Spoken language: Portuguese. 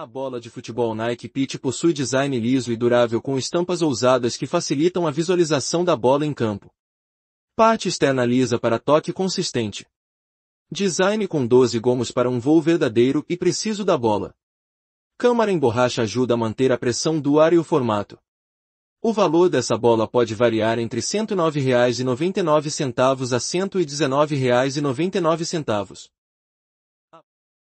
A bola de futebol Nike Pitch possui design liso e durável com estampas ousadas que facilitam a visualização da bola em campo. Parte externa lisa para toque consistente. Design com 12 gomos para um voo verdadeiro e preciso da bola. Câmara em borracha ajuda a manter a pressão do ar e o formato. O valor dessa bola pode variar entre R$ 109,99 a R$ 119,99.